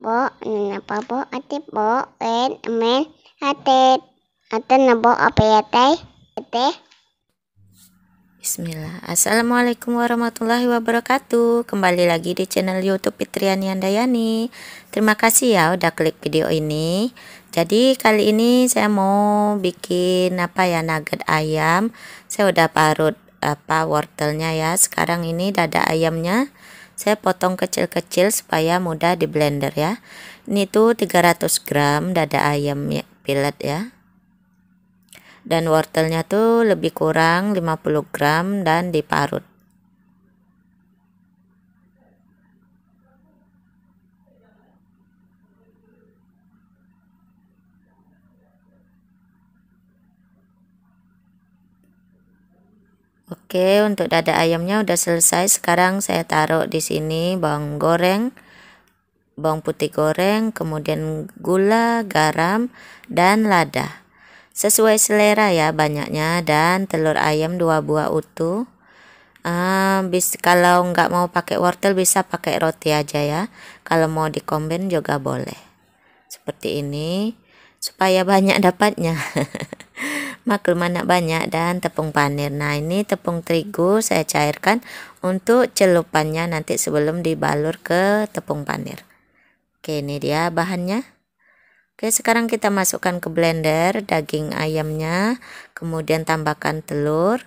bo napa bo ate bo en, amen ate ate nabo apa ya ate ya, teh Bismillah Assalamualaikum warahmatullahi wabarakatuh Kembali lagi di channel youtube Fitriani Andayani Terima kasih ya udah klik video ini Jadi kali ini saya mau bikin apa ya nugget ayam Saya udah parut apa wortelnya ya Sekarang ini dada ayamnya saya potong kecil-kecil supaya mudah di blender ya ini tuh 300 gram dada ayam ya, pilet ya dan wortelnya tuh lebih kurang 50 gram dan diparut Oke, untuk dada ayamnya udah selesai. Sekarang saya taruh di sini bawang goreng, bawang putih goreng, kemudian gula, garam, dan lada. Sesuai selera ya banyaknya dan telur ayam dua buah utuh. Uh, bis, kalau nggak mau pakai wortel bisa pakai roti aja ya kalau mau dikombin juga boleh seperti ini supaya banyak dapatnya Maklum anak banyak dan tepung panir nah ini tepung terigu saya cairkan untuk celupannya nanti sebelum dibalur ke tepung panir oke ini dia bahannya oke sekarang kita masukkan ke blender daging ayamnya kemudian tambahkan telur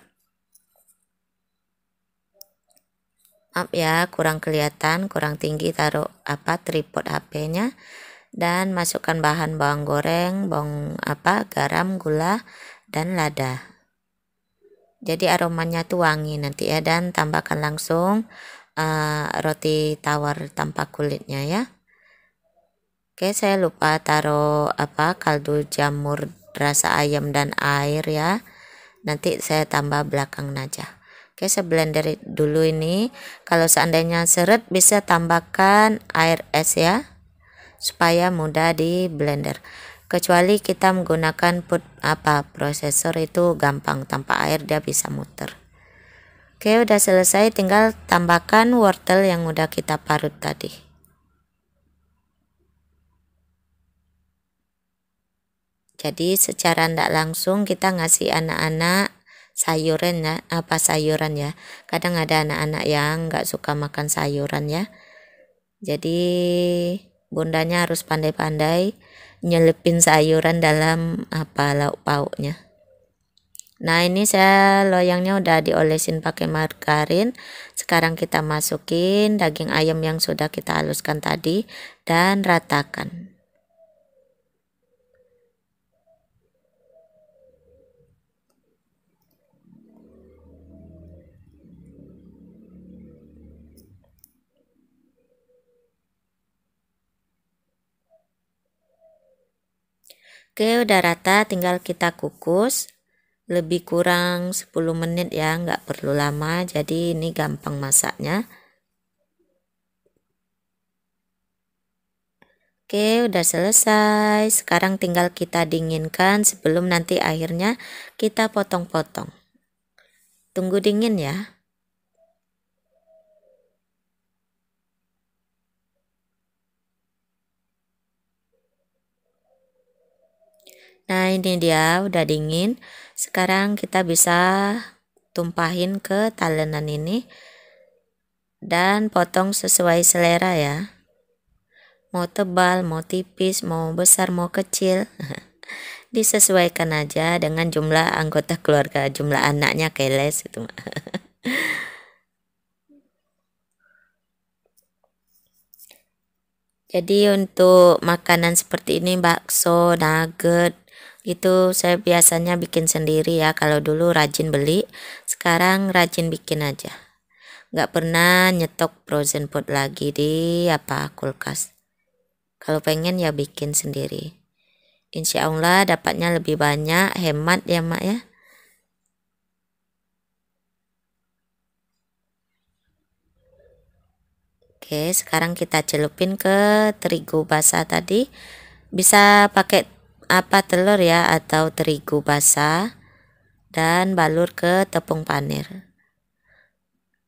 maaf ya kurang kelihatan kurang tinggi taruh apa tripod HP-nya dan masukkan bahan bawang goreng, bawang apa, garam, gula, dan lada. Jadi aromanya tuh wangi nanti ya dan tambahkan langsung uh, roti tawar tanpa kulitnya ya. Oke, saya lupa taruh apa kaldu jamur rasa ayam dan air ya. Nanti saya tambah belakang aja. Oke, saya blender dulu ini. Kalau seandainya seret bisa tambahkan air es ya. Supaya mudah di blender kecuali kita menggunakan put, apa prosesor itu gampang tanpa air dia bisa muter oke udah selesai tinggal tambahkan wortel yang udah kita parut tadi jadi secara tidak langsung kita ngasih anak-anak sayuran ya apa sayuran ya kadang ada anak-anak yang nggak suka makan sayuran ya jadi bundanya harus pandai-pandai nyelipin sayuran dalam apa lauk pauknya nah ini saya loyangnya udah diolesin pakai margarin sekarang kita masukin daging ayam yang sudah kita haluskan tadi dan ratakan Oke, udah rata, tinggal kita kukus. Lebih kurang 10 menit ya, nggak perlu lama. Jadi ini gampang masaknya. Oke, udah selesai. Sekarang tinggal kita dinginkan sebelum nanti akhirnya kita potong-potong. Tunggu dingin ya. Nah ini dia udah dingin. Sekarang kita bisa tumpahin ke talenan ini dan potong sesuai selera ya. Mau tebal, mau tipis, mau besar, mau kecil. Disesuaikan aja dengan jumlah anggota keluarga, jumlah anaknya keles itu. Jadi untuk makanan seperti ini bakso, nugget, gitu saya biasanya bikin sendiri ya kalau dulu rajin beli sekarang rajin bikin aja nggak pernah nyetok frozen food lagi di apa kulkas kalau pengen ya bikin sendiri insya Allah dapatnya lebih banyak hemat ya mak ya Oke, sekarang kita celupin ke terigu basah tadi. Bisa pakai apa telur ya atau terigu basah dan balur ke tepung panir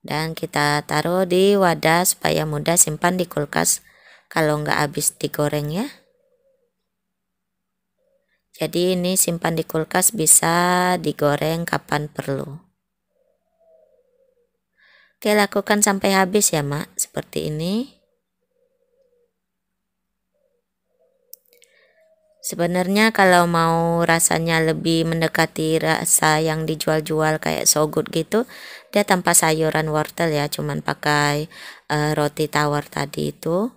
dan kita taruh di wadah supaya mudah simpan di kulkas kalau nggak habis digoreng ya jadi ini simpan di kulkas bisa digoreng kapan perlu Oke lakukan sampai habis ya mak seperti ini Sebenarnya kalau mau rasanya lebih mendekati rasa yang dijual-jual kayak sogut gitu, dia tanpa sayuran wortel ya, cuman pakai uh, roti tawar tadi itu.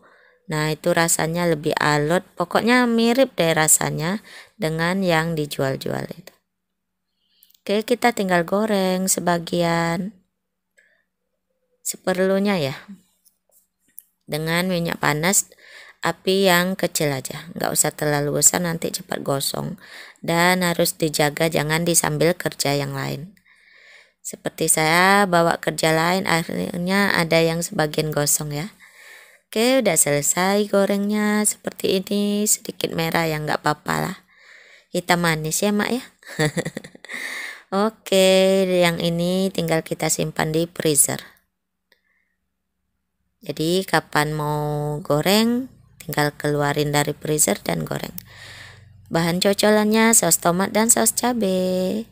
Nah, itu rasanya lebih alot. Pokoknya mirip deh rasanya dengan yang dijual-jual itu. Oke, kita tinggal goreng sebagian seperlunya ya. Dengan minyak panas api yang kecil aja nggak usah terlalu besar nanti cepat gosong dan harus dijaga jangan disambil kerja yang lain seperti saya bawa kerja lain akhirnya ada yang sebagian gosong ya oke udah selesai gorengnya seperti ini sedikit merah ya nggak apa-apa lah hitam manis ya mak ya oke yang ini tinggal kita simpan di freezer jadi kapan mau goreng tinggal keluarin dari freezer dan goreng. Bahan cocolannya saus tomat dan saus cabe.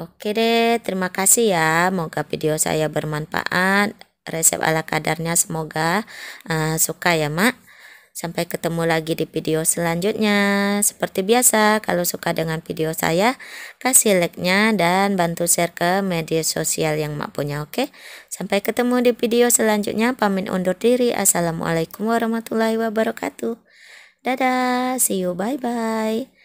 Oke deh, terima kasih ya. semoga video saya bermanfaat. Resep ala kadarnya semoga uh, suka ya, Mak. Sampai ketemu lagi di video selanjutnya. Seperti biasa, kalau suka dengan video saya, kasih like-nya dan bantu share ke media sosial yang mak punya, oke? Sampai ketemu di video selanjutnya. Pamit undur diri. Assalamualaikum warahmatullahi wabarakatuh. Dadah, see you, bye-bye.